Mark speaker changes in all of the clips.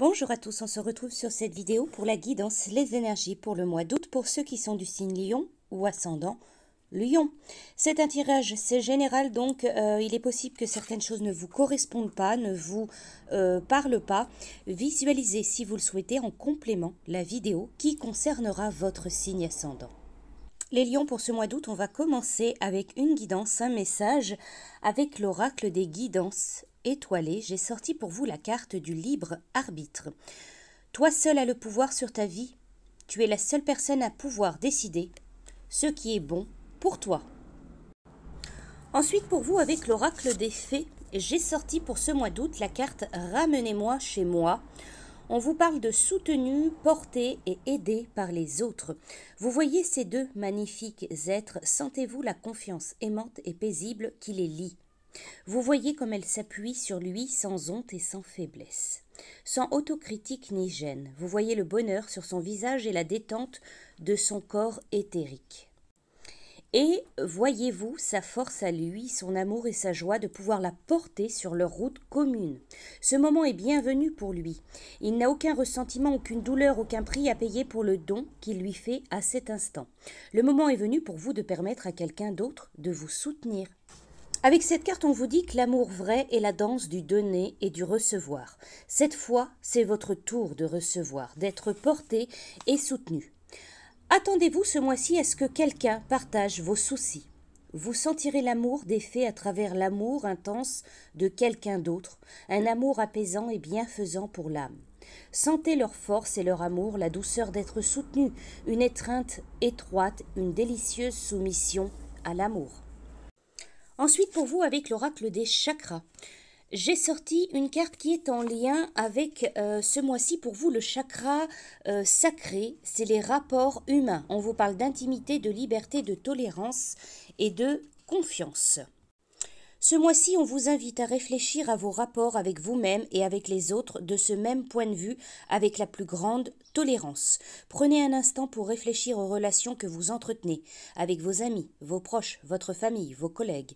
Speaker 1: Bonjour à tous, on se retrouve sur cette vidéo pour la guidance Les énergies pour le mois d'août pour ceux qui sont du signe Lion ou ascendant Lion. C'est un tirage, c'est général, donc euh, il est possible que certaines choses ne vous correspondent pas, ne vous euh, parlent pas. Visualisez si vous le souhaitez en complément la vidéo qui concernera votre signe ascendant. Les lions, pour ce mois d'août, on va commencer avec une guidance, un message avec l'oracle des guidances étoilé, j'ai sorti pour vous la carte du libre arbitre. Toi seul as le pouvoir sur ta vie. Tu es la seule personne à pouvoir décider ce qui est bon pour toi. Ensuite, pour vous, avec l'oracle des fées, j'ai sorti pour ce mois d'août la carte Ramenez-moi chez moi. On vous parle de soutenu, porté et aidé par les autres. Vous voyez ces deux magnifiques êtres, sentez-vous la confiance aimante et paisible qui les lie. Vous voyez comme elle s'appuie sur lui sans honte et sans faiblesse, sans autocritique ni gêne. Vous voyez le bonheur sur son visage et la détente de son corps éthérique. Et voyez-vous sa force à lui, son amour et sa joie de pouvoir la porter sur leur route commune. Ce moment est bienvenu pour lui. Il n'a aucun ressentiment, aucune douleur, aucun prix à payer pour le don qu'il lui fait à cet instant. Le moment est venu pour vous de permettre à quelqu'un d'autre de vous soutenir. Avec cette carte, on vous dit que l'amour vrai est la danse du donner et du recevoir. Cette fois, c'est votre tour de recevoir, d'être porté et soutenu. Attendez-vous ce mois-ci à ce que quelqu'un partage vos soucis. Vous sentirez l'amour des faits à travers l'amour intense de quelqu'un d'autre, un amour apaisant et bienfaisant pour l'âme. Sentez leur force et leur amour, la douceur d'être soutenu, une étreinte étroite, une délicieuse soumission à l'amour. Ensuite, pour vous, avec l'oracle des chakras. J'ai sorti une carte qui est en lien avec euh, ce mois-ci pour vous le chakra euh, sacré, c'est les rapports humains. On vous parle d'intimité, de liberté, de tolérance et de confiance. Ce mois-ci, on vous invite à réfléchir à vos rapports avec vous-même et avec les autres de ce même point de vue avec la plus grande tolérance. Prenez un instant pour réfléchir aux relations que vous entretenez avec vos amis, vos proches, votre famille, vos collègues.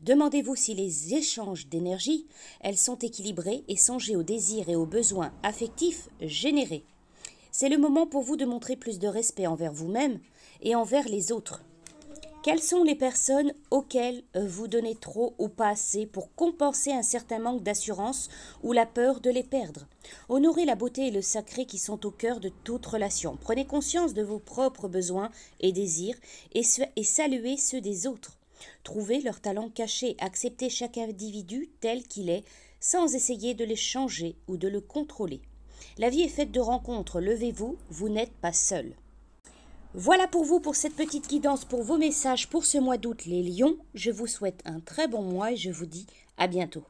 Speaker 1: Demandez-vous si les échanges d'énergie, elles sont équilibrés et songez aux désirs et aux besoins affectifs générés. C'est le moment pour vous de montrer plus de respect envers vous-même et envers les autres. Quelles sont les personnes auxquelles euh, vous donnez trop ou pas assez pour compenser un certain manque d'assurance ou la peur de les perdre Honorez la beauté et le sacré qui sont au cœur de toute relation. Prenez conscience de vos propres besoins et désirs et, saluez ceux des autres. Trouvez leurs talents cachés, acceptez chaque individu tel qu'il est, sans essayer de les changer ou de le contrôler. La vie est faite de rencontres, levez-vous, vous, vous n'êtes pas seul. Voilà pour vous pour cette petite guidance pour vos messages pour ce mois d'août les lions. Je vous souhaite un très bon mois et je vous dis à bientôt.